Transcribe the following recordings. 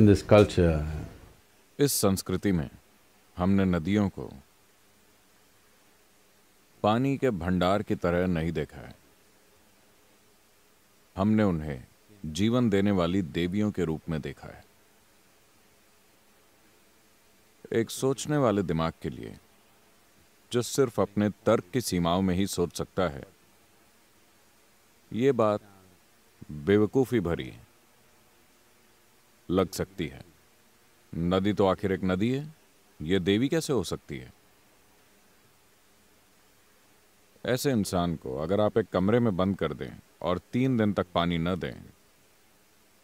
in this culture. इस संस्कृति में हमने नदियों को पानी के भंडार की तरह नहीं देखा है हमने उन्हें जीवन देने वाली देवियों के रूप में देखा है एक सोचने वाले दिमाग के लिए जो सिर्फ अपने तर्क की सीमाओं में ही सोच सकता है ये बात बेवकूफ़ी भरी है लग सकती है नदी तो आखिर एक नदी है यह देवी कैसे हो सकती है ऐसे इंसान को अगर आप एक कमरे में बंद कर दें और तीन दिन तक पानी न दें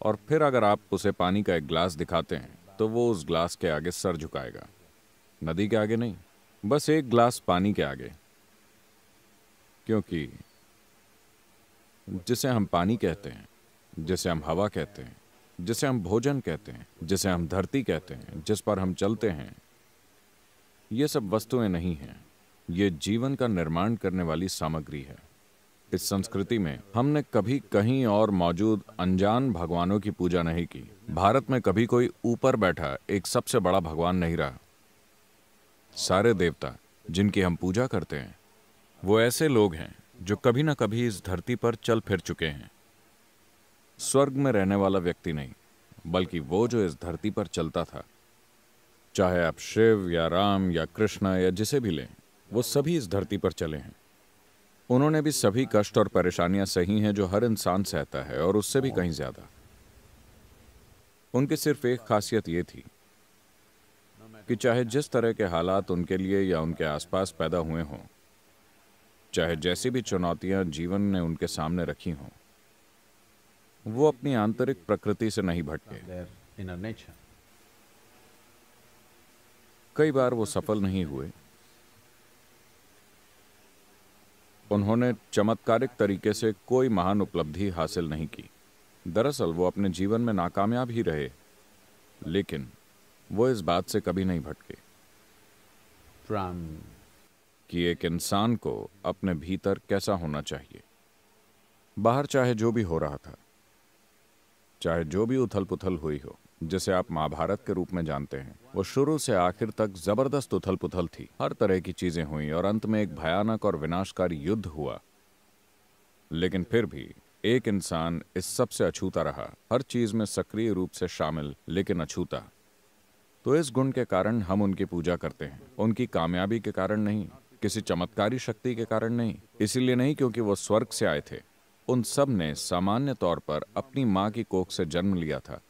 और फिर अगर आप उसे पानी का एक ग्लास दिखाते हैं तो वो उस ग्लास के आगे सर झुकाएगा नदी के आगे नहीं बस एक ग्लास पानी के आगे क्योंकि जिसे हम पानी कहते हैं जिसे हम हवा कहते हैं जिसे हम भोजन कहते हैं जिसे हम धरती कहते हैं जिस पर हम चलते हैं ये सब वस्तुएं नहीं हैं ये जीवन का निर्माण करने वाली सामग्री है इस संस्कृति में हमने कभी कहीं और मौजूद अनजान भगवानों की पूजा नहीं की भारत में कभी कोई ऊपर बैठा एक सबसे बड़ा भगवान नहीं रहा सारे देवता जिनकी हम पूजा करते हैं वो ऐसे लोग हैं जो कभी ना कभी इस धरती पर चल फिर चुके हैं स्वर्ग में रहने वाला व्यक्ति नहीं बल्कि वो जो इस धरती पर चलता था चाहे आप शिव या राम या कृष्ण या जिसे भी लें वो सभी इस धरती पर चले हैं उन्होंने भी सभी कष्ट और परेशानियां सही हैं जो हर इंसान सहता है और उससे भी कहीं ज्यादा उनकी सिर्फ एक खासियत ये थी कि चाहे जिस तरह के हालात उनके लिए या उनके आसपास पैदा हुए हों चाहे जैसी भी चुनौतियां जीवन ने उनके सामने रखी हों वो अपनी आंतरिक प्रकृति से नहीं भटके कई बार वो सफल नहीं हुए उन्होंने चमत्कारिक तरीके से कोई महान उपलब्धि हासिल नहीं की दरअसल वो अपने जीवन में नाकामयाब ही रहे लेकिन वो इस बात से कभी नहीं भटके कि एक इंसान को अपने भीतर कैसा होना चाहिए बाहर चाहे जो भी हो रहा था चाहे जो भी उथल पुथल हुई हो जिसे आप महाभारत के रूप में जानते हैं वो शुरू से आखिर तक जबरदस्त उथल पुथल थी हर तरह की चीजें हुई और अंत में एक भयानक और विनाशकारी युद्ध हुआ लेकिन फिर भी एक इंसान इस सब से अछूता रहा हर चीज में सक्रिय रूप से शामिल लेकिन अछूता तो इस गुण के कारण हम उनकी पूजा करते हैं उनकी कामयाबी के कारण नहीं किसी चमत्कारी शक्ति के कारण नहीं इसीलिए नहीं क्योंकि वो स्वर्ग से आए थे उन सब ने सामान्य तौर पर अपनी मां की कोख से जन्म लिया था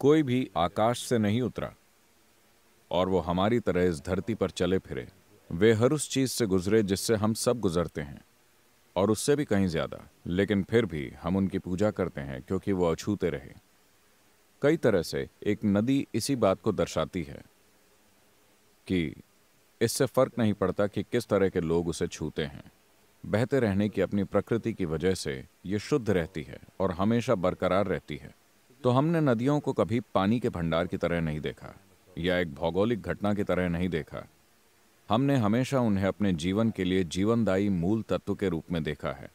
कोई भी आकाश से नहीं उतरा और वो हमारी तरह इस धरती पर चले फिरे वे हर उस चीज से गुजरे जिससे हम सब गुजरते हैं और उससे भी कहीं ज्यादा लेकिन फिर भी हम उनकी पूजा करते हैं क्योंकि वो अछूते रहे कई तरह से एक नदी इसी बात को दर्शाती है कि इससे फर्क नहीं पड़ता कि किस तरह के लोग उसे छूते हैं बहते रहने की अपनी प्रकृति की वजह से ये शुद्ध रहती है और हमेशा बरकरार रहती है तो हमने नदियों को कभी पानी के भंडार की तरह नहीं देखा या एक भौगोलिक घटना की तरह नहीं देखा हमने हमेशा उन्हें अपने जीवन के लिए जीवनदायी मूल तत्व के रूप में देखा है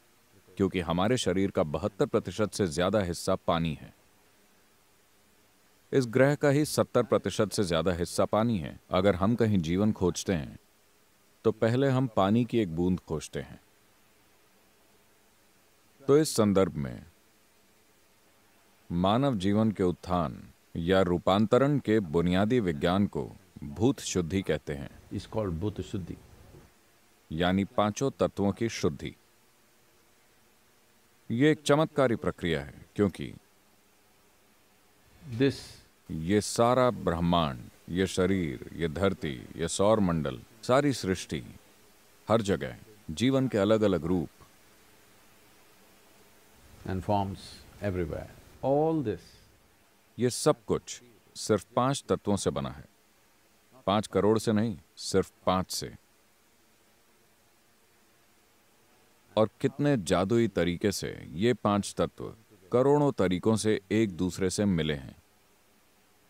क्योंकि हमारे शरीर का बहत्तर प्रतिशत से ज्यादा हिस्सा पानी है इस ग्रह का ही सत्तर प्रतिशत से ज्यादा हिस्सा पानी है अगर हम कहीं जीवन खोजते हैं तो पहले हम पानी की एक बूंद खोजते हैं तो इस संदर्भ में मानव जीवन के उत्थान या रूपांतरण के बुनियादी विज्ञान को भूत शुद्धि कहते हैं इस कॉल्ड भूत शुद्धि यानी पांचों तत्वों की शुद्धि ये एक चमत्कारी प्रक्रिया है क्योंकि दिस ये सारा ब्रह्मांड ये शरीर ये धरती ये सौर मंडल सारी सृष्टि हर जगह जीवन के अलग अलग रूप and forms everywhere. All this. ये सब कुछ सिर्फ पांच तत्वों से बना है पांच करोड़ से नहीं सिर्फ पांच से और कितने जादुई तरीके से ये पांच तत्व करोड़ों तरीकों से एक दूसरे से मिले हैं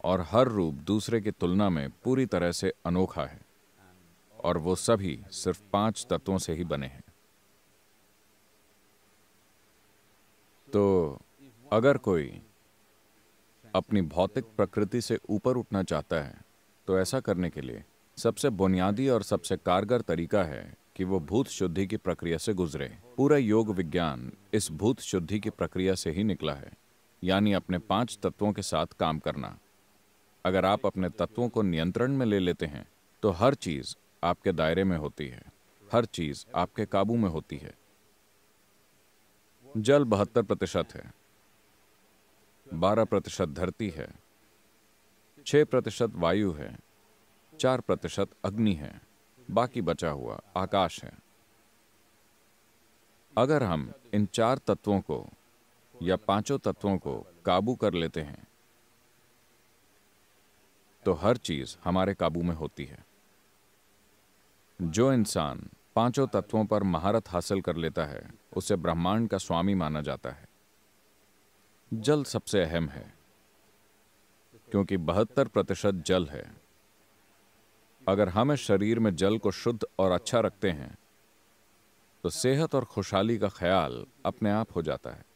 और हर रूप दूसरे की तुलना में पूरी तरह से अनोखा है और वो सभी सिर्फ पांच तत्वों से ही बने हैं तो अगर कोई अपनी भौतिक प्रकृति से ऊपर उठना चाहता है तो ऐसा करने के लिए सबसे बुनियादी और सबसे कारगर तरीका है कि वो भूत शुद्धि की प्रक्रिया से गुजरे पूरा योग विज्ञान इस भूत शुद्धि की प्रक्रिया से ही निकला है यानी अपने पांच तत्वों के साथ काम करना अगर आप अपने तत्वों को नियंत्रण में ले लेते हैं तो हर चीज आपके दायरे में होती है हर चीज आपके काबू में होती है जल बहत्तर प्रतिशत है बारह प्रतिशत धरती है छह प्रतिशत वायु है चार प्रतिशत अग्नि है बाकी बचा हुआ आकाश है अगर हम इन चार तत्वों को या पांचों तत्वों को काबू कर लेते हैं तो हर चीज हमारे काबू में होती है जो इंसान पांचों तत्वों पर महारत हासिल कर लेता है उसे ब्रह्मांड का स्वामी माना जाता है जल सबसे अहम है क्योंकि बहत्तर प्रतिशत जल है अगर हम इस शरीर में जल को शुद्ध और अच्छा रखते हैं तो सेहत और खुशहाली का ख्याल अपने आप हो जाता है